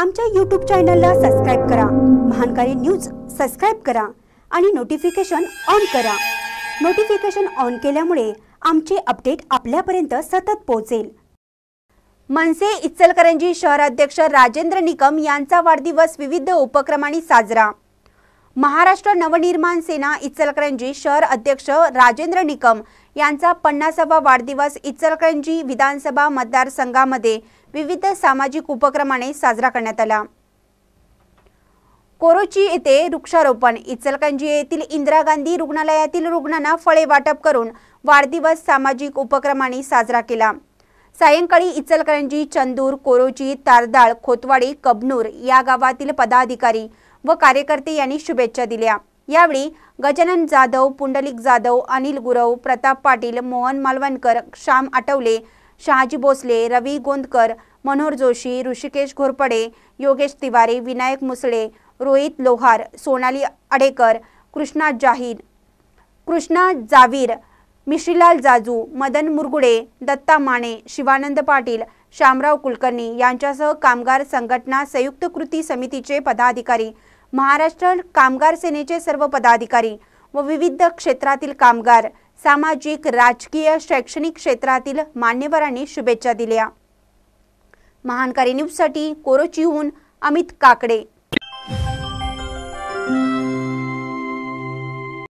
आमच्या यूट्यूब चॅनलला सबस्क्राईब करा महानकारी न्यूज सबस्क्राईब करा आणि नोटिफिकेशन ऑन करा नोटिफिकेशन ऑन केल्यामुळे आमचे अपडेट आपल्यापर्यंत सतत पोहोचेल मनसे इचलकरंजी शहराध्यक्ष राजेंद्र निकम यांचा वाढदिवस विविध उपक्रमांनी साजरा महाराष्ट्र नवनिर्माण सेना इचलकरंजी शहर अध्यक्ष राजेंद्र निकम यांचा पन्नासावा वाढदिवस इचलकरंजी विधानसभा मतदारसंघामध्ये विविध सामाजिक उपक्रमाने साजरा करण्यात आला कोरोची येथे वृक्षारोपण इचलकंजी येथील इंदिरा गांधी रुग्णालयातील रुग्णांना फळे वाटप करून वाढदिवस सामाजिक उपक्रमाने साजरा केला सायंकाळी इचलकरंजी चंदूर कोरोची तारदाळ खोतवाडी कबनूर या गावातील पदाधिकारी व कार्यकर्ते यांनी शुभेच्छा दिल्या यावेळी गजानन जाधव पुंडलिक जाधव अनिल गुरव प्रताप पाटील मोहन मालवणकर श्याम आठवले शहाजी भोसले रवी गोंदकर मनोहर जोशी ऋषिकेश घोरपडे योगेश तिवारी विनायक मुसळे रोहित लोहार सोनाली अडेकर कृष्णा जाहीर कृष्णा जावीर मिश्रीलाल जाजू मदन मुरगुडे दत्ता माने शिवानंद पाटील शामराव कुलकर्णी यांच्यासह कामगार संघटना संयुक्त कृती समितीचे पदाधिकारी महाराष्ट्र कामगार सेनेचे सर्व पदाधिकारी व विविध क्षेत्रातील कामगार सामाजिक राजकीय शैक्षणिक क्षेत्रातील मान्यवरांनी शुभेच्छा दिल्या महानकारी न्यूजसाठी कोरोचीहून अमित काकडे